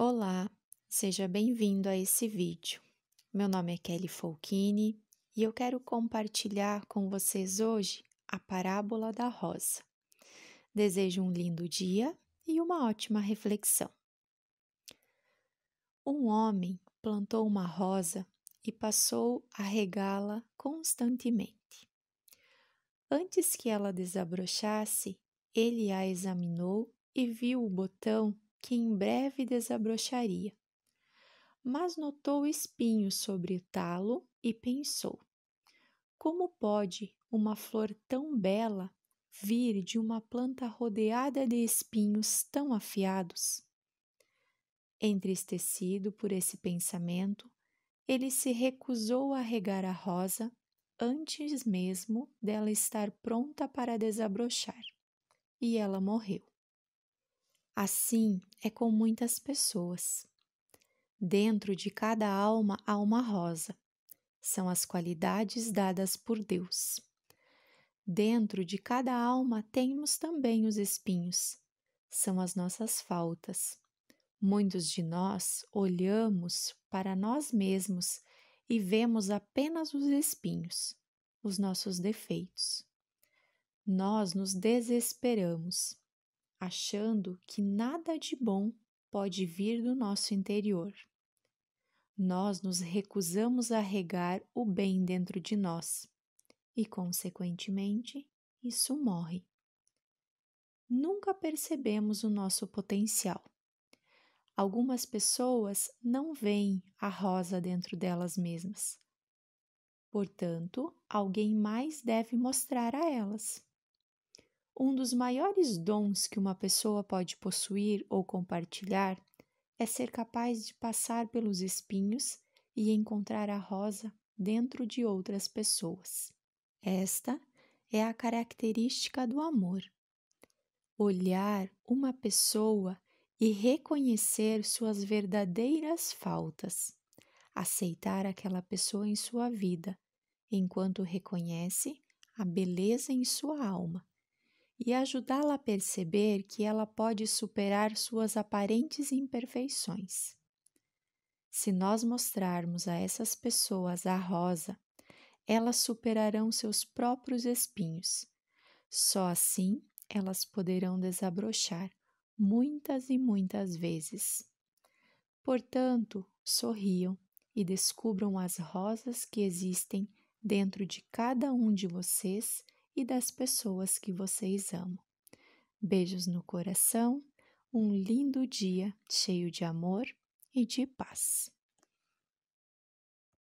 Olá, seja bem-vindo a esse vídeo. Meu nome é Kelly Folchini e eu quero compartilhar com vocês hoje a parábola da rosa. Desejo um lindo dia e uma ótima reflexão. Um homem plantou uma rosa e passou a regá-la constantemente. Antes que ela desabrochasse, ele a examinou e viu o botão que em breve desabrocharia. Mas notou espinhos sobre o talo e pensou: como pode uma flor tão bela vir de uma planta rodeada de espinhos tão afiados? Entristecido por esse pensamento, ele se recusou a regar a rosa antes mesmo dela estar pronta para desabrochar, e ela morreu. Assim é com muitas pessoas. Dentro de cada alma há uma rosa. São as qualidades dadas por Deus. Dentro de cada alma temos também os espinhos. São as nossas faltas. Muitos de nós olhamos para nós mesmos e vemos apenas os espinhos, os nossos defeitos. Nós nos desesperamos achando que nada de bom pode vir do nosso interior. Nós nos recusamos a regar o bem dentro de nós e, consequentemente, isso morre. Nunca percebemos o nosso potencial. Algumas pessoas não veem a rosa dentro delas mesmas. Portanto, alguém mais deve mostrar a elas. Um dos maiores dons que uma pessoa pode possuir ou compartilhar é ser capaz de passar pelos espinhos e encontrar a rosa dentro de outras pessoas. Esta é a característica do amor. Olhar uma pessoa e reconhecer suas verdadeiras faltas. Aceitar aquela pessoa em sua vida, enquanto reconhece a beleza em sua alma e ajudá-la a perceber que ela pode superar suas aparentes imperfeições. Se nós mostrarmos a essas pessoas a rosa, elas superarão seus próprios espinhos. Só assim elas poderão desabrochar muitas e muitas vezes. Portanto, sorriam e descubram as rosas que existem dentro de cada um de vocês e das pessoas que vocês amam. Beijos no coração, um lindo dia cheio de amor e de paz.